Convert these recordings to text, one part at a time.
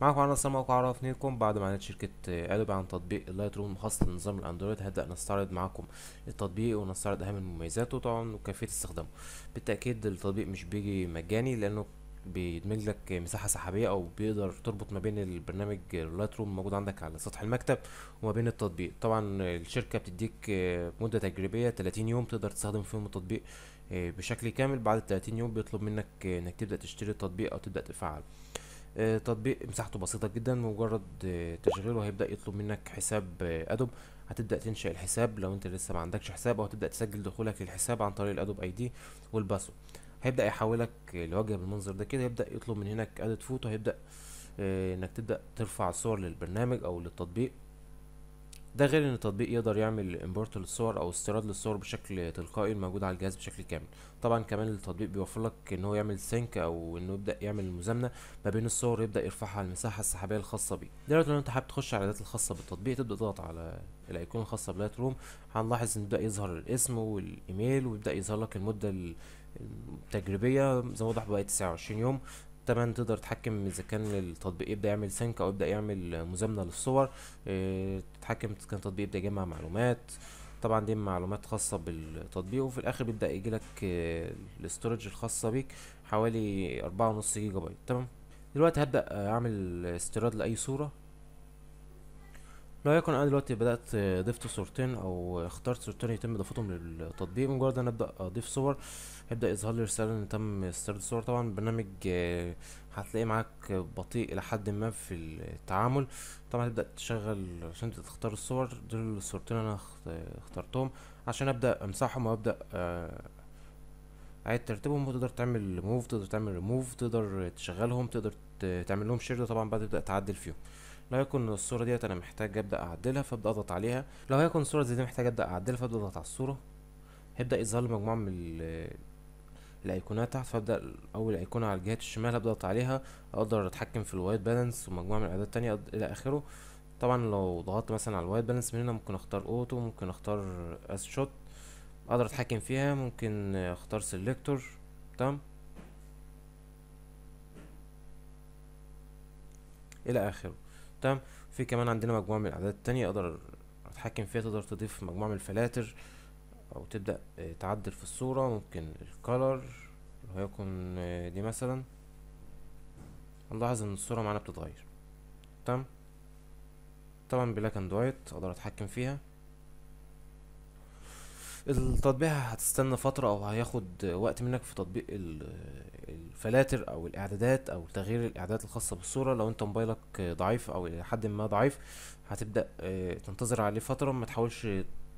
معاكم عنا السلام عليكم عرفنيكم بعد ما شركة ادوبي عن تطبيق اللايت روم الخاص لنظام الاندرويد هبدأ نستعرض معاكم التطبيق ونستعرض اهم مميزاته طبعا وكيفية استخدامه بالتأكيد التطبيق مش بيجي مجاني لانه بيدمج لك مساحة سحابية او بيقدر تربط ما بين البرنامج اللايت روم الموجود عندك على سطح المكتب وما بين التطبيق طبعا الشركة بتديك مدة تجريبية 30 يوم تقدر تستخدم فيهم التطبيق بشكل كامل بعد 30 يوم بيطلب منك انك تبدأ تشتري التطبيق او تبدأ تفعله آه، تطبيق مساحته بسيطة جدا مجرد آه، تشغيله هيبدأ يطلب منك حساب آه، ادوب هتبدأ تنشئ الحساب لو انت لسه ما عندكش حساب او هتبدأ تسجل دخولك للحساب عن طريق الادوب اي دي والباسو هيبدأ يحولك لواجهة بالمنظر ده كده يبدأ يطلب من هناك ادت فوتو هيبدأ انك تبدأ ترفع صور للبرنامج او للتطبيق ده غير ان التطبيق يقدر يعمل امبورت للصور او استيراد للصور بشكل تلقائي الموجود على الجهاز بشكل كامل طبعا كمان التطبيق بيوفر لك ان هو يعمل سينك او انه يبدا يعمل المزامنه ما بين الصور يبدا يرفعها على المساحه السحابيه الخاصه بيه دلوقتي لو انت حابب تخش على الاعدادات الخاصه بالتطبيق تبدا تضغط على الايقونه الخاصه بلايت روم هنلاحظ ان يبدا يظهر الاسم والايميل ويبدا يظهر لك المده التجريبيه زي ما وضح بقى 29 يوم كمان تقدر تتحكم اذا كان التطبيق يبدا يعمل سنك او يبدا يعمل مزامنه للصور آه، تتحكم اذا كان التطبيق يبدا يجمع معلومات طبعا دي معلومات خاصة بالتطبيق وفي الآخر بيبدأ يجيلك آه، الاستورج الخاصة بيك حوالي أربعة ونص جيجا بايت تمام دلوقتي هبدأ أعمل استيراد لأي صورة لو يكون انا دلوقتي بدات آه، ضفت صورتين او اخترت صورتين يتم اضافتهم للتطبيق مجرد ان ابدا اضيف صور هيبدا يظهر لي رساله ان تم استرد الصور طبعا برنامج آه، هتلاقيه معاك بطيء الى حد ما في التعامل طبعا هتبدا تشغل عشان تختار الصور دول الصورتين انا اخترتهم عشان ابدا امسحهم وابدا آه، اعيد ترتيبهم وتقدر تعمل موف تقدر تعمل ريموف تقدر تشغلهم تقدر تعمل لهم شير طبعا بعد تبدا تعدل فيهم لو هيكون الصوره ديت انا محتاج ابدا اعدلها فابدا اضغط عليها لو هيكون الصوره دي محتاج ابدا اعدلها فابدا اضغط على الصوره هيبدا يظهر لي مجموعه من الايقونات تحت فابدا اول ايقونه على الجهات الشمال هبدا عليها اقدر اتحكم في الوايت بالانس ومجموعه من الاعداد التانية الى اخره طبعا لو ضغطت مثلا على الوايت بالانس من هنا ممكن اختار اوتو ممكن اختار اس شوت اقدر اتحكم فيها ممكن اختار سيلكتور تمام الى اخره تمام في كمان عندنا مجموعة من الأعداد التانية أقدر أتحكم فيها تقدر تضيف مجموعة من الفلاتر أو تبدأ آه، تعدل في الصورة ممكن الكالر هيكون آه، دي مثلا هنلاحظ إن الصورة معانا بتتغير تمام طبعا بلاك اند وايت أقدر أتحكم فيها التطبيع هتستنى فترة او هياخد وقت منك في تطبيق الفلاتر او الاعدادات او تغيير الاعدادات الخاصة بالصورة لو انت موبايلك ضعيف او الى حد ما ضعيف هتبدأ آه، تنتظر عليه فترة ما تحاولش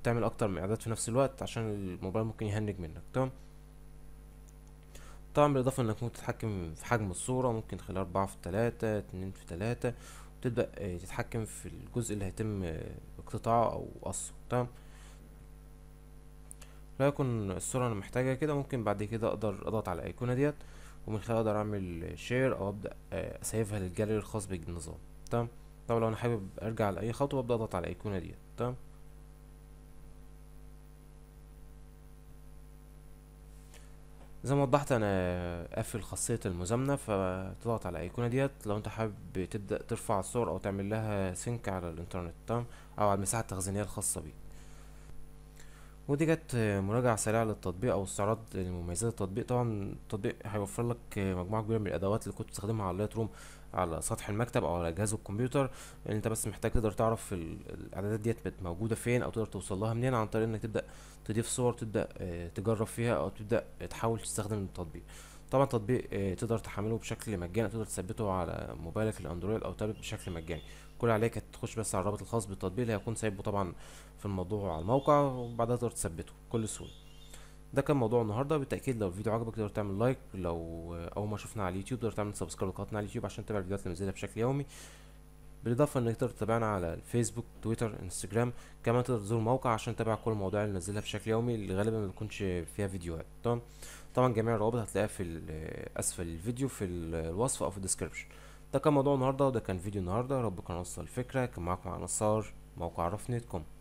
تعمل اكتر من اعداد في نفس الوقت عشان الموبايل ممكن يهنج منك تمام طبعا بالاضافة انك ممكن تتحكم في حجم الصورة ممكن تخليها اربعة في تلاتة اتنين في تلاتة وتبدأ آه، تتحكم في الجزء اللي هيتم آه، اقتطاعه او قصه تمام يكون الصورة انا محتاجها كده ممكن بعد كده اقدر اضغط على الايقونة ديت ومن خلالها اقدر اعمل شير او ابدا آه، اسيفها للجاليري الخاص بالنظام تمام طب لو انا حابب ارجع لاي خطوة ابدا اضغط على الايقونة ديت تمام زي ما وضحت انا قافل خاصية المزامنة فتضغط على الايقونة ديت لو انت حابب تبدأ ترفع الصور او تعمل لها سينك على الانترنت تمام او على المساحة التخزينية الخاصة بيك ودي كانت مراجعة سريعة للتطبيق أو استعراض مميزات التطبيق طبعا التطبيق هيوفر لك مجموعة كبيرة من الأدوات اللي كنت بتستخدمها على اللايت روم على سطح المكتب أو على جهاز الكمبيوتر أنت بس محتاج تقدر تعرف الإعدادات ديت موجودة فين أو تقدر توصل لها منين عن طريق إنك تبدأ تضيف صور تبدأ آه، تجرب فيها أو تبدأ تحاول تستخدم التطبيق طبعا تطبيق آه، تقدر تحمله بشكل مجاني تقدر تثبته على موبايلك الاندرويد او تابلت بشكل مجاني كل عليك تخش بس على الرابط الخاص بالتطبيق اللي هيكون سايبه طبعا في الموضوع على الموقع وبعدها تقدر تثبته بكل سهوله ده كان موضوع النهارده بالتاكيد لو الفيديو عجبك تقدر تعمل لايك لو آه، اول ما شفنا على اليوتيوب تقدر تعمل سبسكرايب لقناتنا على اليوتيوب عشان تتابع الفيديوهات اللي بنزلها بشكل يومي بالاضافه انك تقدر تتابعنا على الفيسبوك تويتر انستجرام كمان تقدر تزور الموقع عشان تتابع كل المواضيع اللي ننزلها بشكل يومي اللي غالبا ما بتكونش فيها فيديوهات تمام طبعا جميع الروابط هتلاقيها في اسفل الفيديو في الوصف او في الديسكربشن ده كان موضوع النهارده وده كان فيديو النهارده ربنا رب كان وصل الفكره كان معاكم على نصار موقع رفنت كوم